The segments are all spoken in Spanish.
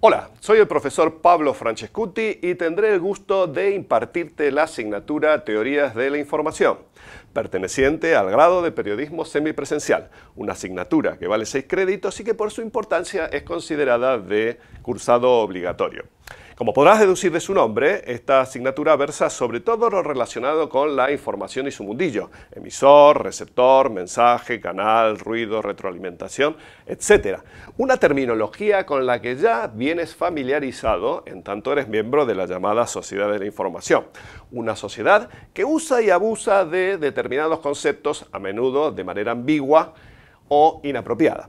Hola, soy el profesor Pablo Francescuti y tendré el gusto de impartirte la asignatura Teorías de la Información, perteneciente al grado de periodismo semipresencial, una asignatura que vale 6 créditos y que por su importancia es considerada de cursado obligatorio. Como podrás deducir de su nombre, esta asignatura versa sobre todo lo relacionado con la información y su mundillo, emisor, receptor, mensaje, canal, ruido, retroalimentación, etc. Una terminología con la que ya vienes familiarizado en tanto eres miembro de la llamada sociedad de la información, una sociedad que usa y abusa de determinados conceptos a menudo de manera ambigua o inapropiada.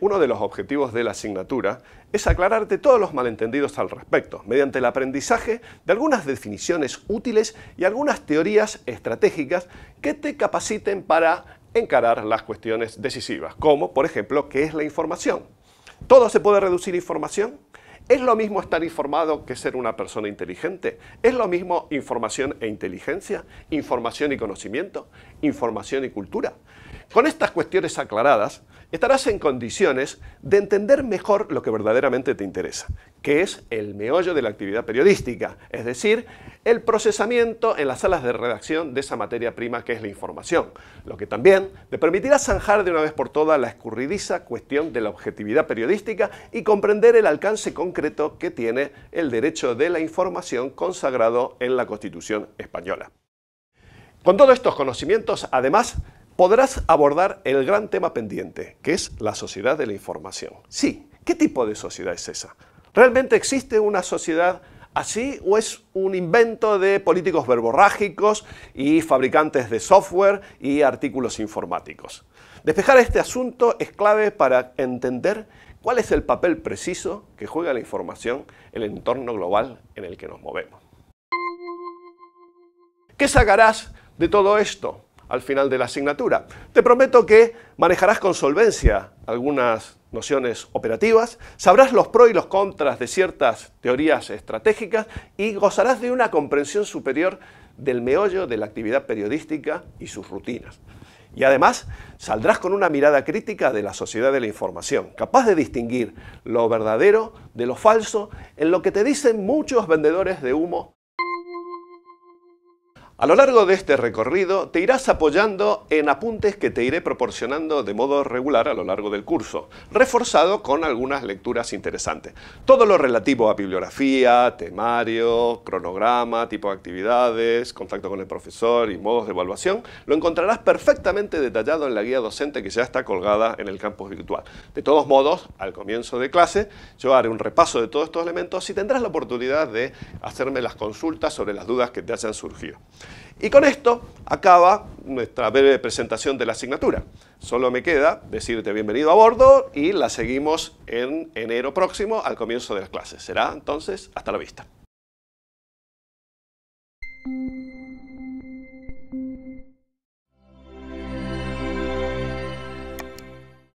Uno de los objetivos de la asignatura es aclararte todos los malentendidos al respecto, mediante el aprendizaje de algunas definiciones útiles y algunas teorías estratégicas que te capaciten para encarar las cuestiones decisivas, como por ejemplo, ¿qué es la información? ¿Todo se puede reducir a información? ¿Es lo mismo estar informado que ser una persona inteligente? ¿Es lo mismo información e inteligencia? ¿Información y conocimiento? ¿Información y cultura? Con estas cuestiones aclaradas, estarás en condiciones de entender mejor lo que verdaderamente te interesa, que es el meollo de la actividad periodística, es decir, el procesamiento en las salas de redacción de esa materia prima que es la información, lo que también te permitirá zanjar de una vez por todas la escurridiza cuestión de la objetividad periodística y comprender el alcance concreto que tiene el derecho de la información consagrado en la Constitución española. Con todos estos conocimientos, además, podrás abordar el gran tema pendiente, que es la sociedad de la información. Sí, ¿qué tipo de sociedad es esa? ¿Realmente existe una sociedad así o es un invento de políticos verborrágicos y fabricantes de software y artículos informáticos? Despejar este asunto es clave para entender cuál es el papel preciso que juega la información en el entorno global en el que nos movemos. ¿Qué sacarás de todo esto? al final de la asignatura. Te prometo que manejarás con solvencia algunas nociones operativas, sabrás los pros y los contras de ciertas teorías estratégicas y gozarás de una comprensión superior del meollo de la actividad periodística y sus rutinas. Y además saldrás con una mirada crítica de la sociedad de la información, capaz de distinguir lo verdadero de lo falso en lo que te dicen muchos vendedores de humo a lo largo de este recorrido te irás apoyando en apuntes que te iré proporcionando de modo regular a lo largo del curso, reforzado con algunas lecturas interesantes. Todo lo relativo a bibliografía, temario, cronograma, tipo de actividades, contacto con el profesor y modos de evaluación, lo encontrarás perfectamente detallado en la guía docente que ya está colgada en el campus virtual. De todos modos, al comienzo de clase, yo haré un repaso de todos estos elementos y tendrás la oportunidad de hacerme las consultas sobre las dudas que te hayan surgido. Y con esto acaba nuestra breve presentación de la asignatura. Solo me queda decirte bienvenido a bordo y la seguimos en enero próximo al comienzo de las clases. Será entonces hasta la vista.